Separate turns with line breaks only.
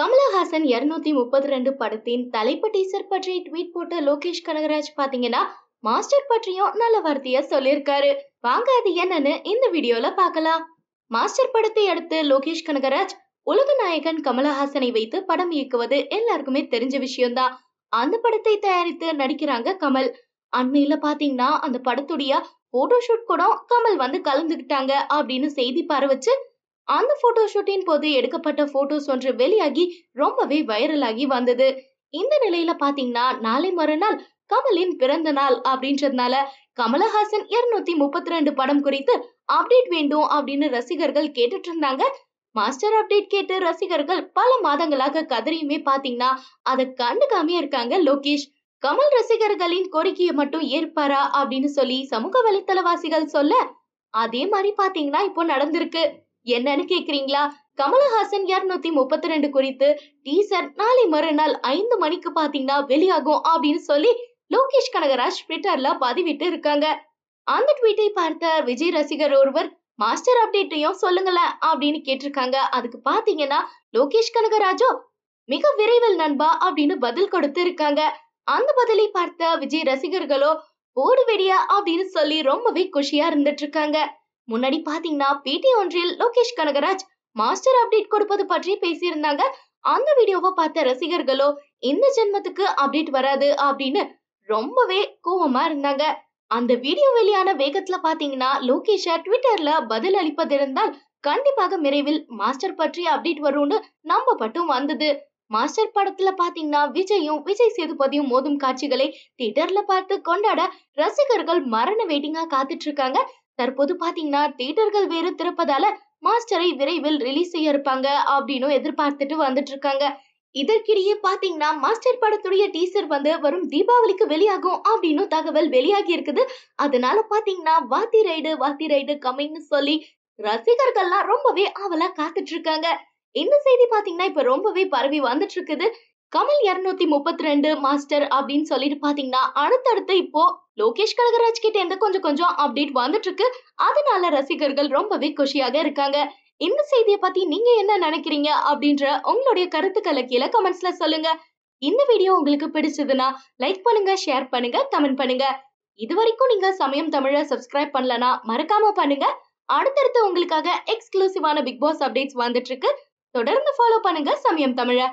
கமலஹாசன் இருநூத்தி முப்பத்தி ரெண்டு படத்தின் தலைப்பு டீசர் பற்றி ட்வீட் போட்ட லோகேஷ் கனகராஜ் பாத்தீங்கன்னா மாஸ்டர் பற்றியும் நல்ல வார்த்தைய சொல்லியிருக்காரு வாங்க அது என்னன்னு இந்த வீடியோல பார்க்கலாம் மாஸ்டர் படத்தை அடுத்து லோகேஷ் கனகராஜ் உலக நாயகன் கமலஹாசனை வைத்து படம் இயக்குவது எல்லாருக்குமே தெரிஞ்ச விஷயம்தான் அந்த படத்தை தயாரித்து நடிக்கிறாங்க கமல் அண்மையில பாத்தீங்கன்னா அந்த படத்துடைய போட்டோஷூட் கூட கமல் வந்து கலந்துகிட்டாங்க அப்படின்னு செய்தி பரவச்சு அந்த போட்டோ ஷூட்டின் போது எடுக்கப்பட்ட போட்டோஸ் ஒன்று வெளியாகி ரொம்பவே வைரலாகி வந்தது இந்த நிலையில பாத்தீங்கன்னா நாளை மறுநாள் கமலின் பிறந்த நாள் அப்படின்றதுனால கமலஹாசன் இருநூத்தி முப்பத்தி ரெண்டு படம் குறித்து அப்டேட் வேண்டும் அப்படின்னு ரசிகர்கள் கேட்டுட்டு இருந்தாங்க மாஸ்டர் அப்டேட் கேட்டு ரசிகர்கள் பல மாதங்களாக கதறியுமே பாத்தீங்கன்னா அதை கண்டுக்காமையே இருக்காங்க லோகேஷ் கமல் ரசிகர்களின் கோரிக்கையை மட்டும் ஏற்பாரா அப்படின்னு சொல்லி சமூக வலைத்தளவாசிகள் சொல்ல அதே மாதிரி பாத்தீங்கன்னா இப்போ நடந்திருக்கு என்னன்னு கேக்குறீங்களா கமலஹாசன் இருநூத்தி முப்பத்தி ரெண்டு குறித்து டீசர் நாளை மறுநாள் ஐந்து மணிக்கு பாத்தீங்கன்னா வெளியாகும் அப்படின்னு சொல்லி லோகேஷ் கனகராஜ் ட்விட்டர்ல பதிவிட்டு இருக்காங்க அந்த ட்வீட்டை பார்த்த விஜய் ரசிகர் ஒருவர் மாஸ்டர் அப்டேட்டையும் சொல்லுங்களேன் அப்படின்னு கேட்டிருக்காங்க அதுக்கு பாத்தீங்கன்னா லோகேஷ் கனகராஜோ மிக விரைவில் நண்பா அப்படின்னு பதில் கொடுத்து இருக்காங்க அந்த பதிலை பார்த்த விஜய் ரசிகர்களோ போடு வெடியா அப்படின்னு சொல்லி ரொம்பவே குஷியா இருந்துட்டு இருக்காங்க முன்னாடி பாத்தீங்கன்னா பிடி ஒன்றில் லோகேஷ் கனகராஜ் மாஸ்டர் அப்டேட் கொடுப்பது பற்றி பேசியிருந்தாங்க அந்த வீடியோவை பார்த்த ரசிகர்களோ இந்த ஜென்மத்துக்கு அப்டேட் வராது அப்படின்னு ரொம்பவே கோபமா இருந்தாங்க அந்த வீடியோ வெளியான வேகத்துல பாத்தீங்கன்னா லோகேஷா ட்விட்டர்ல பதில் அளிப்பதிருந்தால் கண்டிப்பாக விரைவில் மாஸ்டர் பற்றி அப்டேட் வரும்னு நம்பப்பட்டும் வந்தது மாஸ்டர் படத்துல பாத்தீங்கன்னா விஜயும் விஜய் சேதுபதியும் மோதும் காட்சிகளை தியேட்டர்ல பார்த்து கொண்டாட ரசிகர்கள் மரண வெயிட்டிங்கா காத்துட்டு இருக்காங்க தற்போது பாத்தீங்கன்னா தியேட்டர்கள் வேறு திறப்பதால மாஸ்டரை விரைவில் ரிலீஸ் செய்ய இருப்பாங்க அப்படின்னு எதிர்பார்த்துட்டு வந்துட்டு இருக்காங்க இதற்கிடையே பாத்தீங்கன்னா மாஸ்டர் படத்துடைய டீசர் வந்து வரும் தீபாவளிக்கு வெளியாகும் அப்படின்னு தகவல் வெளியாகி இருக்குது அதனால பாத்தீங்கன்னா வாத்தி ரைடு வாத்தி ரைடு கமிங்னு சொல்லி ரசிகர்கள்லாம் ரொம்பவே ஆவலா காத்துட்டு இருக்காங்க இந்த செய்தி பாத்தீங்கன்னா இப்ப ரொம்பவே பரவி வந்துட்டு இருக்குது கமல் இருநூத்தி முப்பத்தி ரெண்டு மாஸ்டர் அப்படின்னு சொல்லிட்டு பாத்தீங்கன்னா அடுத்தடுத்து இப்போ லோகேஷ் கழகராஜ் கிட்ட இருந்து கொஞ்சம் கொஞ்சம் அப்டேட் வந்துட்டு இருக்கு அதனால ரசிகர்கள் ரொம்பவே குஷியாக இருக்காங்க இந்த செய்தியை பத்தி நீங்க என்ன நினைக்கிறீங்க அப்படின்ற உங்களுடைய கருத்துக்களை கீழே கமெண்ட்ஸ்ல சொல்லுங்க இந்த வீடியோ உங்களுக்கு பிடிச்சதுன்னா லைக் பண்ணுங்க ஷேர் பண்ணுங்க கமெண்ட் பண்ணுங்க இது வரைக்கும் நீங்க சமயம் தமிழை சப்ஸ்கிரைப் பண்ணலனா மறக்காம பண்ணுங்க அடுத்தடுத்து உங்களுக்காக எக்ஸ்க்ளூசிவான பிக் பாஸ் அப்டேட்ஸ் வந்துட்டு இருக்கு தொடர்ந்து ஃபாலோ பண்ணுங்க சமயம் தமிழை